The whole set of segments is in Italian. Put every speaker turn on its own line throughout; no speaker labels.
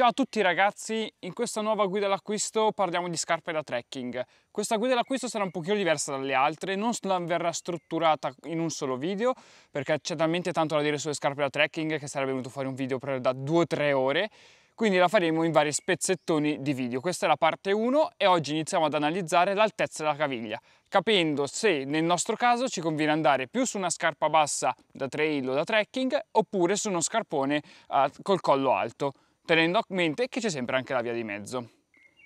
Ciao a tutti ragazzi, in questa nuova guida all'acquisto parliamo di scarpe da trekking. Questa guida all'acquisto sarà un pochino diversa dalle altre, non verrà strutturata in un solo video perché c'è talmente tanto da dire sulle scarpe da trekking che sarebbe venuto fuori un video per da 2-3 ore, quindi la faremo in vari spezzettoni di video. Questa è la parte 1 e oggi iniziamo ad analizzare l'altezza della caviglia, capendo se nel nostro caso ci conviene andare più su una scarpa bassa da trail o da trekking oppure su uno scarpone uh, col collo alto tenendo a mente che c'è sempre anche la via di mezzo.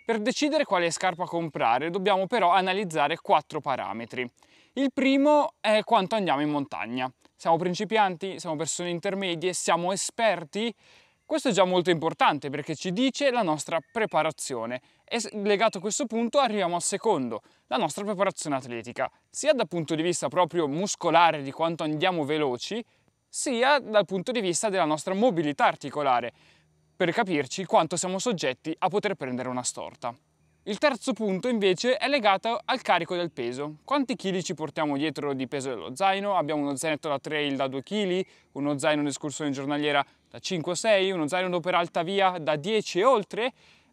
Per decidere quale scarpa comprare dobbiamo però analizzare quattro parametri. Il primo è quanto andiamo in montagna. Siamo principianti, siamo persone intermedie, siamo esperti? Questo è già molto importante perché ci dice la nostra preparazione e legato a questo punto arriviamo al secondo, la nostra preparazione atletica, sia dal punto di vista proprio muscolare di quanto andiamo veloci, sia dal punto di vista della nostra mobilità articolare, per capirci quanto siamo soggetti a poter prendere una storta. Il terzo punto invece è legato al carico del peso. Quanti chili ci portiamo dietro di peso dello zaino? Abbiamo uno zainetto da trail da 2 kg, uno zaino in escursione giornaliera da 5-6, uno zaino per alta via da 10 e oltre?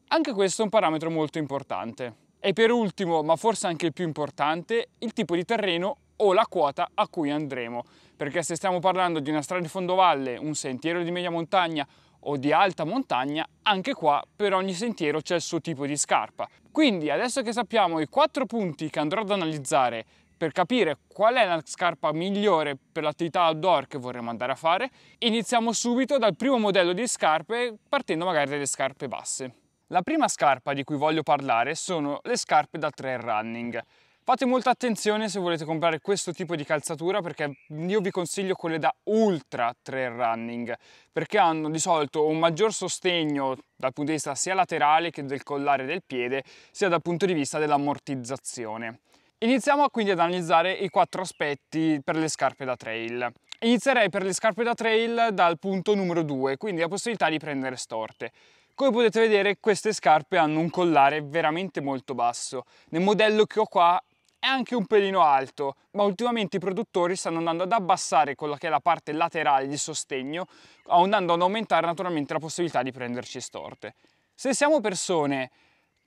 Anche questo è un parametro molto importante. E per ultimo, ma forse anche il più importante, il tipo di terreno o la quota a cui andremo. Perché se stiamo parlando di una strada di fondovalle, un sentiero di media montagna o di alta montagna, anche qua per ogni sentiero c'è il suo tipo di scarpa. Quindi adesso che sappiamo i quattro punti che andrò ad analizzare per capire qual è la scarpa migliore per l'attività outdoor che vorremmo andare a fare, iniziamo subito dal primo modello di scarpe partendo magari dalle scarpe basse. La prima scarpa di cui voglio parlare sono le scarpe da trail running. Fate molta attenzione se volete comprare questo tipo di calzatura perché io vi consiglio quelle da ultra trail running perché hanno di solito un maggior sostegno dal punto di vista sia laterale che del collare del piede sia dal punto di vista dell'ammortizzazione. Iniziamo quindi ad analizzare i quattro aspetti per le scarpe da trail. Inizierei per le scarpe da trail dal punto numero 2, quindi la possibilità di prendere storte. Come potete vedere queste scarpe hanno un collare veramente molto basso. Nel modello che ho qua è anche un pelino alto, ma ultimamente i produttori stanno andando ad abbassare quella che è la parte laterale di sostegno, andando ad aumentare naturalmente la possibilità di prenderci storte. Se siamo persone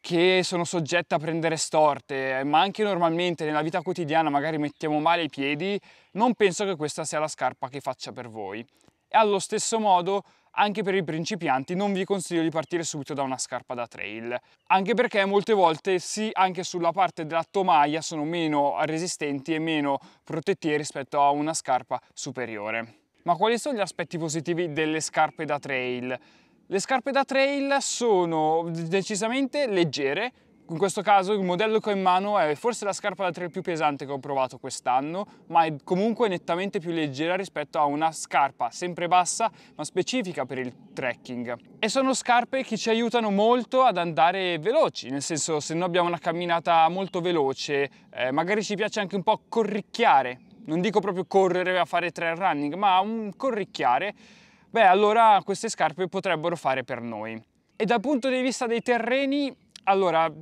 che sono soggette a prendere storte, ma anche normalmente nella vita quotidiana magari mettiamo male i piedi, non penso che questa sia la scarpa che faccia per voi. E allo stesso modo anche per i principianti non vi consiglio di partire subito da una scarpa da trail, anche perché molte volte sì, anche sulla parte della tomaia sono meno resistenti e meno protettive rispetto a una scarpa superiore. Ma quali sono gli aspetti positivi delle scarpe da trail? Le scarpe da trail sono decisamente leggere, in questo caso il modello che ho in mano è forse la scarpa da trail più pesante che ho provato quest'anno, ma è comunque nettamente più leggera rispetto a una scarpa sempre bassa ma specifica per il trekking. E sono scarpe che ci aiutano molto ad andare veloci, nel senso se noi abbiamo una camminata molto veloce, eh, magari ci piace anche un po' corricchiare, non dico proprio correre a fare trail running, ma un corricchiare, beh allora queste scarpe potrebbero fare per noi. E dal punto di vista dei terreni, allora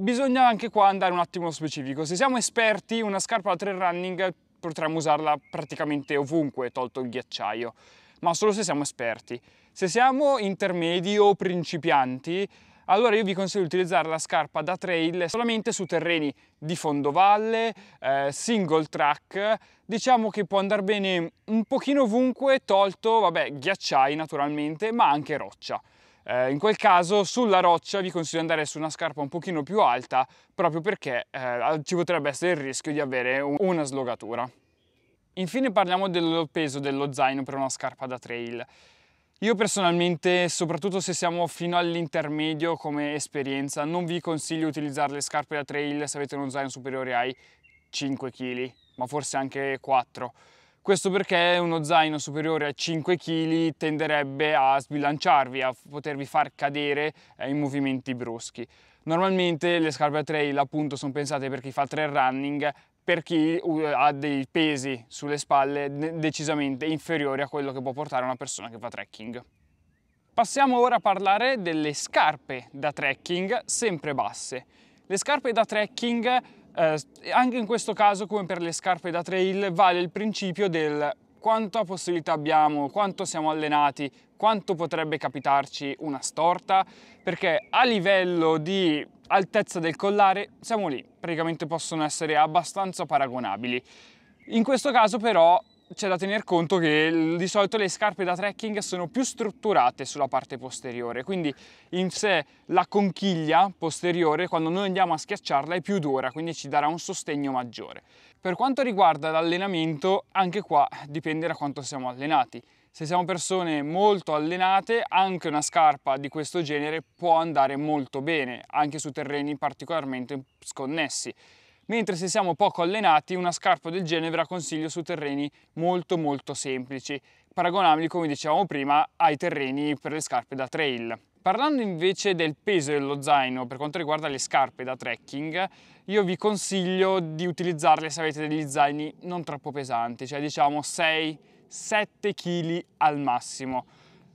bisogna anche qua andare un attimo specifico. Se siamo esperti, una scarpa da trail running potremmo usarla praticamente ovunque, tolto il ghiacciaio, ma solo se siamo esperti. Se siamo intermedi o principianti, allora io vi consiglio di utilizzare la scarpa da trail solamente su terreni di fondovalle, eh, single track, diciamo che può andare bene un pochino ovunque, tolto, vabbè, ghiacciai naturalmente, ma anche roccia. Eh, in quel caso sulla roccia vi consiglio di andare su una scarpa un pochino più alta proprio perché eh, ci potrebbe essere il rischio di avere un una slogatura. Infine parliamo del peso dello zaino per una scarpa da trail. Io personalmente, soprattutto se siamo fino all'intermedio come esperienza, non vi consiglio di utilizzare le scarpe da trail se avete uno zaino superiore ai 5 kg, ma forse anche 4 questo perché uno zaino superiore a 5 kg tenderebbe a sbilanciarvi, a potervi far cadere eh, in movimenti bruschi. Normalmente le scarpe a trail appunto sono pensate per chi fa trail running, per chi ha dei pesi sulle spalle decisamente inferiori a quello che può portare una persona che fa trekking. Passiamo ora a parlare delle scarpe da trekking sempre basse. Le scarpe da trekking eh, anche in questo caso, come per le scarpe da trail, vale il principio del quanta possibilità abbiamo, quanto siamo allenati, quanto potrebbe capitarci una storta, perché a livello di altezza del collare siamo lì, praticamente possono essere abbastanza paragonabili. In questo caso però c'è da tener conto che di solito le scarpe da trekking sono più strutturate sulla parte posteriore, quindi in sé la conchiglia posteriore quando noi andiamo a schiacciarla è più dura, quindi ci darà un sostegno maggiore. Per quanto riguarda l'allenamento, anche qua dipende da quanto siamo allenati. Se siamo persone molto allenate, anche una scarpa di questo genere può andare molto bene, anche su terreni particolarmente sconnessi mentre se siamo poco allenati una scarpa del genere ve la consiglio su terreni molto molto semplici, paragonabili come dicevamo prima ai terreni per le scarpe da trail. Parlando invece del peso dello zaino per quanto riguarda le scarpe da trekking, io vi consiglio di utilizzarle se avete degli zaini non troppo pesanti, cioè diciamo 6-7 kg al massimo,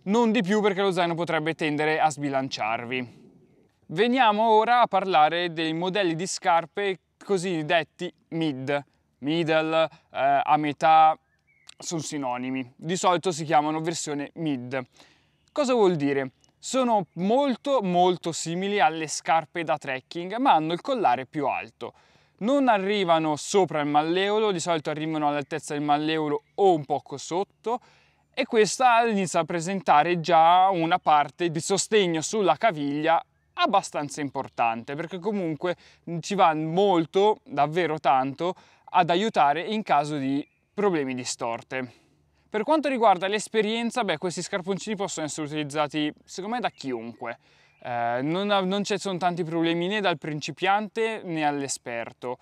non di più perché lo zaino potrebbe tendere a sbilanciarvi. Veniamo ora a parlare dei modelli di scarpe cosiddetti mid, middle, eh, a metà, sono sinonimi. Di solito si chiamano versione mid. Cosa vuol dire? Sono molto molto simili alle scarpe da trekking, ma hanno il collare più alto. Non arrivano sopra il malleolo, di solito arrivano all'altezza del malleolo o un poco sotto, e questa inizia a presentare già una parte di sostegno sulla caviglia abbastanza importante perché comunque ci va molto, davvero tanto, ad aiutare in caso di problemi di storte. Per quanto riguarda l'esperienza, beh, questi scarponcini possono essere utilizzati secondo me da chiunque. Eh, non, non ci sono tanti problemi né dal principiante né all'esperto.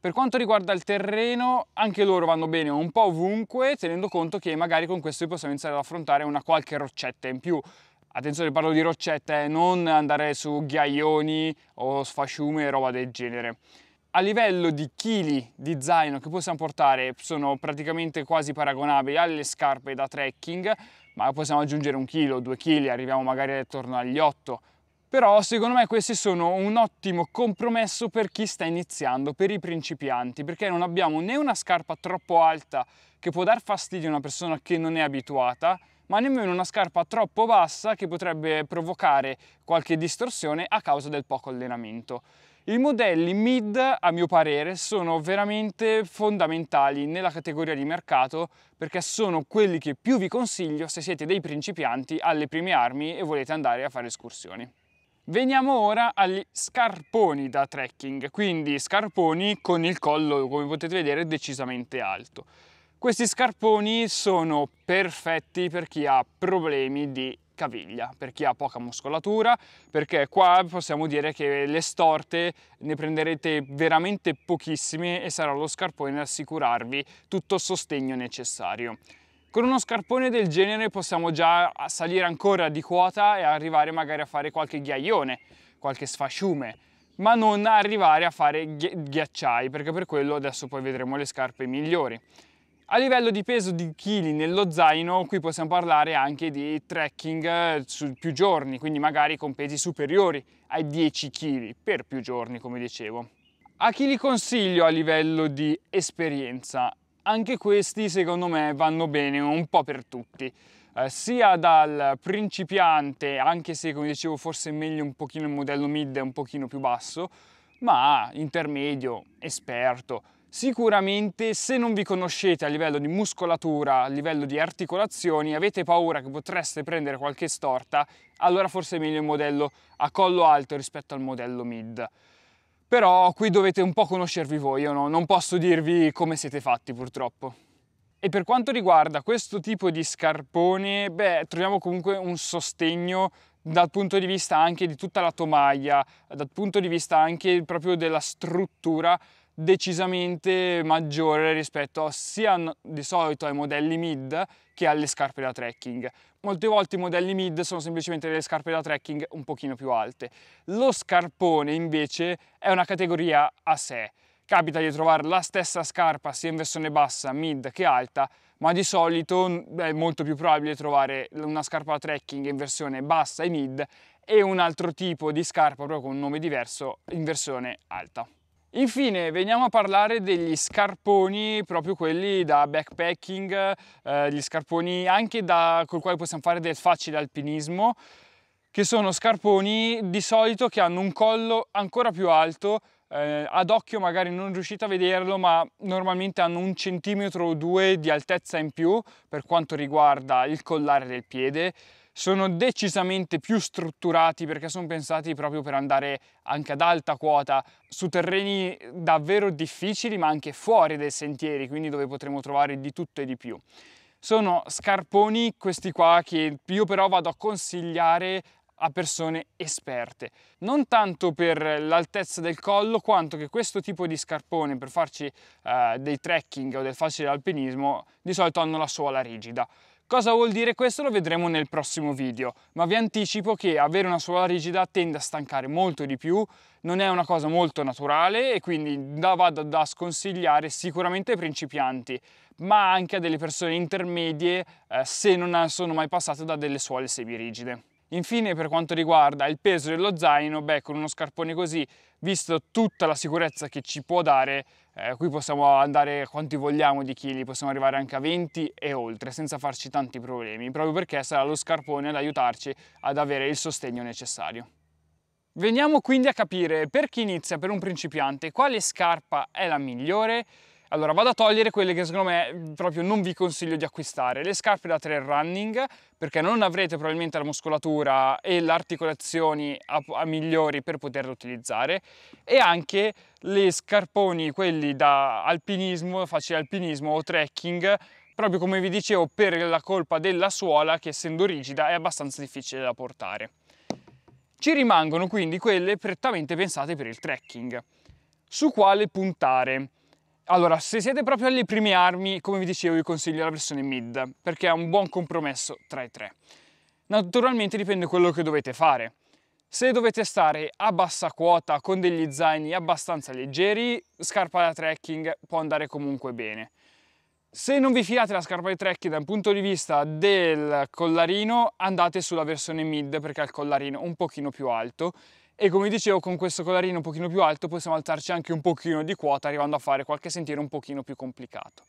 Per quanto riguarda il terreno, anche loro vanno bene un po' ovunque, tenendo conto che magari con questo possiamo iniziare ad affrontare una qualche roccetta in più. Attenzione, parlo di roccette, eh? non andare su ghiaioni o sfasciume e roba del genere. A livello di chili di zaino che possiamo portare sono praticamente quasi paragonabili alle scarpe da trekking, ma possiamo aggiungere un chilo, due chili, arriviamo magari attorno agli otto. Però secondo me questi sono un ottimo compromesso per chi sta iniziando, per i principianti, perché non abbiamo né una scarpa troppo alta che può dar fastidio a una persona che non è abituata, ma nemmeno una scarpa troppo bassa che potrebbe provocare qualche distorsione a causa del poco allenamento. I modelli mid, a mio parere, sono veramente fondamentali nella categoria di mercato perché sono quelli che più vi consiglio se siete dei principianti alle prime armi e volete andare a fare escursioni. Veniamo ora agli scarponi da trekking, quindi scarponi con il collo, come potete vedere, decisamente alto. Questi scarponi sono perfetti per chi ha problemi di caviglia, per chi ha poca muscolatura, perché qua possiamo dire che le storte ne prenderete veramente pochissime e sarà lo scarpone ad assicurarvi tutto il sostegno necessario. Con uno scarpone del genere possiamo già salire ancora di quota e arrivare magari a fare qualche ghiaione, qualche sfasciume, ma non arrivare a fare ghiacciai, perché per quello adesso poi vedremo le scarpe migliori. A livello di peso di chili nello zaino, qui possiamo parlare anche di trekking eh, su più giorni, quindi magari con pesi superiori ai 10 kg per più giorni, come dicevo. A chi li consiglio a livello di esperienza? Anche questi secondo me vanno bene un po' per tutti. Eh, sia dal principiante, anche se come dicevo forse è meglio un pochino il modello mid, è un pochino più basso, ma intermedio, esperto, Sicuramente se non vi conoscete a livello di muscolatura, a livello di articolazioni, avete paura che potreste prendere qualche storta, allora forse è meglio il modello a collo alto rispetto al modello mid. Però qui dovete un po' conoscervi voi, io no? non posso dirvi come siete fatti purtroppo. E per quanto riguarda questo tipo di scarpone, beh, troviamo comunque un sostegno dal punto di vista anche di tutta la tomaia, dal punto di vista anche proprio della struttura decisamente maggiore rispetto sia di solito ai modelli mid che alle scarpe da trekking. Molte volte i modelli mid sono semplicemente delle scarpe da trekking un pochino più alte. Lo scarpone invece è una categoria a sé. Capita di trovare la stessa scarpa sia in versione bassa, mid che alta, ma di solito è molto più probabile trovare una scarpa da trekking in versione bassa e mid e un altro tipo di scarpa proprio con un nome diverso in versione alta. Infine veniamo a parlare degli scarponi, proprio quelli da backpacking, eh, gli scarponi anche da, col quale possiamo fare del facile alpinismo, che sono scarponi di solito che hanno un collo ancora più alto eh, ad occhio magari non riuscite a vederlo ma normalmente hanno un centimetro o due di altezza in più per quanto riguarda il collare del piede sono decisamente più strutturati perché sono pensati proprio per andare anche ad alta quota su terreni davvero difficili ma anche fuori dai sentieri quindi dove potremo trovare di tutto e di più sono scarponi questi qua che io però vado a consigliare a persone esperte. Non tanto per l'altezza del collo, quanto che questo tipo di scarpone per farci eh, dei trekking o del facile alpinismo di solito hanno la suola rigida. Cosa vuol dire questo lo vedremo nel prossimo video, ma vi anticipo che avere una suola rigida tende a stancare molto di più, non è una cosa molto naturale e quindi da, vado da sconsigliare sicuramente ai principianti, ma anche a delle persone intermedie eh, se non sono mai passate da delle suole semirigide. Infine per quanto riguarda il peso dello zaino, beh con uno scarpone così, visto tutta la sicurezza che ci può dare, eh, qui possiamo andare quanti vogliamo di chili, possiamo arrivare anche a 20 e oltre senza farci tanti problemi, proprio perché sarà lo scarpone ad aiutarci ad avere il sostegno necessario. Veniamo quindi a capire per chi inizia, per un principiante, quale scarpa è la migliore allora vado a togliere quelle che secondo me proprio non vi consiglio di acquistare, le scarpe da trail running perché non avrete probabilmente la muscolatura e le articolazioni a, a migliori per poterle utilizzare e anche le scarponi, quelli da alpinismo, facile alpinismo o trekking proprio come vi dicevo per la colpa della suola che essendo rigida è abbastanza difficile da portare. Ci rimangono quindi quelle prettamente pensate per il trekking. Su quale puntare? Allora, se siete proprio alle prime armi, come vi dicevo, vi consiglio la versione mid, perché è un buon compromesso tra i tre. Naturalmente dipende quello che dovete fare. Se dovete stare a bassa quota con degli zaini abbastanza leggeri, scarpa da trekking può andare comunque bene. Se non vi fiate la scarpa di trekking dal punto di vista del collarino, andate sulla versione mid perché ha il collarino un pochino più alto e come dicevo con questo collarino un pochino più alto possiamo alzarci anche un pochino di quota arrivando a fare qualche sentiero un pochino più complicato.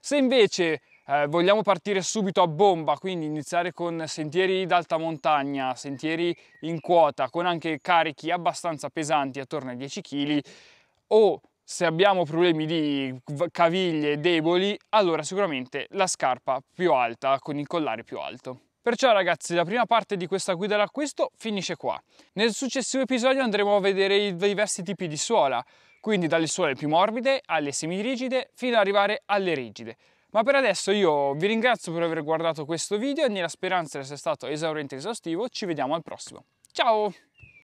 Se invece eh, vogliamo partire subito a bomba, quindi iniziare con sentieri d'alta montagna, sentieri in quota, con anche carichi abbastanza pesanti, attorno ai 10 kg, o se abbiamo problemi di caviglie deboli, allora sicuramente la scarpa più alta con il collare più alto. Perciò ragazzi la prima parte di questa guida all'acquisto finisce qua. Nel successivo episodio andremo a vedere i diversi tipi di suola, quindi dalle suole più morbide alle semirigide fino ad arrivare alle rigide. Ma per adesso io vi ringrazio per aver guardato questo video e nella speranza di essere stato esauriente e esaustivo ci vediamo al prossimo. Ciao!